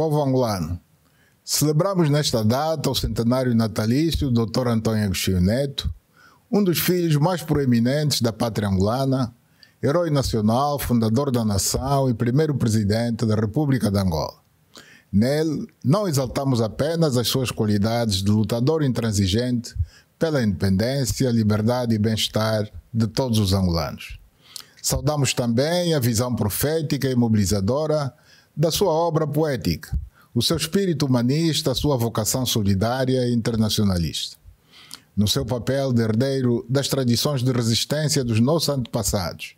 Povo angolano, celebramos nesta data o centenário natalício do Dr. Antônio Agostinho Neto, um dos filhos mais proeminentes da pátria angolana, herói nacional, fundador da nação e primeiro presidente da República de Angola. Nele, não exaltamos apenas as suas qualidades de lutador intransigente pela independência, liberdade e bem-estar de todos os angolanos. Saudamos também a visão profética e mobilizadora da sua obra poética, o seu espírito humanista, a sua vocação solidária e internacionalista. No seu papel de herdeiro das tradições de resistência dos nossos antepassados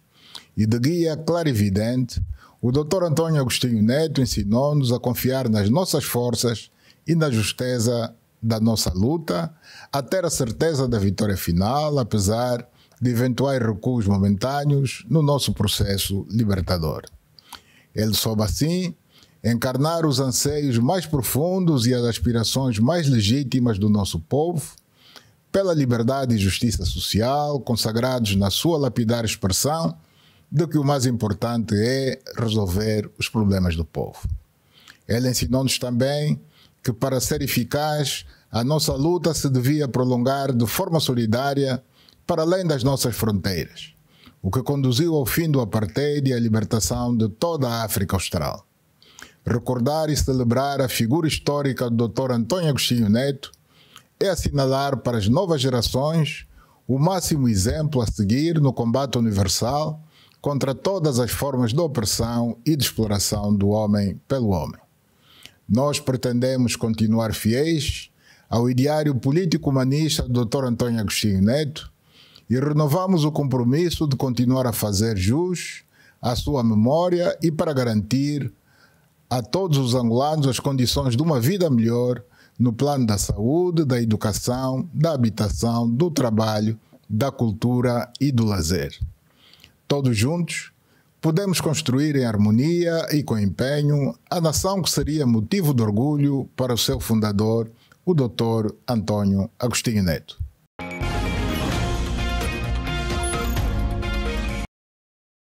e de guia clarividente, o Dr. Antônio Agostinho Neto ensinou-nos a confiar nas nossas forças e na justeza da nossa luta, a ter a certeza da vitória final, apesar de eventuais recuos momentâneos no nosso processo libertador. Ele soube assim encarnar os anseios mais profundos e as aspirações mais legítimas do nosso povo, pela liberdade e justiça social, consagrados na sua lapidar expressão de que o mais importante é resolver os problemas do povo. Ele ensinou-nos também que, para ser eficaz, a nossa luta se devia prolongar de forma solidária para além das nossas fronteiras o que conduziu ao fim do apartheid e à libertação de toda a África Austral. Recordar e celebrar a figura histórica do Dr. Antônio Agostinho Neto é assinalar para as novas gerações o máximo exemplo a seguir no combate universal contra todas as formas de opressão e de exploração do homem pelo homem. Nós pretendemos continuar fiéis ao ideário político-humanista do Dr. Antônio Agostinho Neto e renovamos o compromisso de continuar a fazer jus à sua memória e para garantir a todos os angolanos as condições de uma vida melhor no plano da saúde, da educação, da habitação, do trabalho, da cultura e do lazer. Todos juntos, podemos construir em harmonia e com empenho a nação que seria motivo de orgulho para o seu fundador, o Dr. António Agostinho Neto.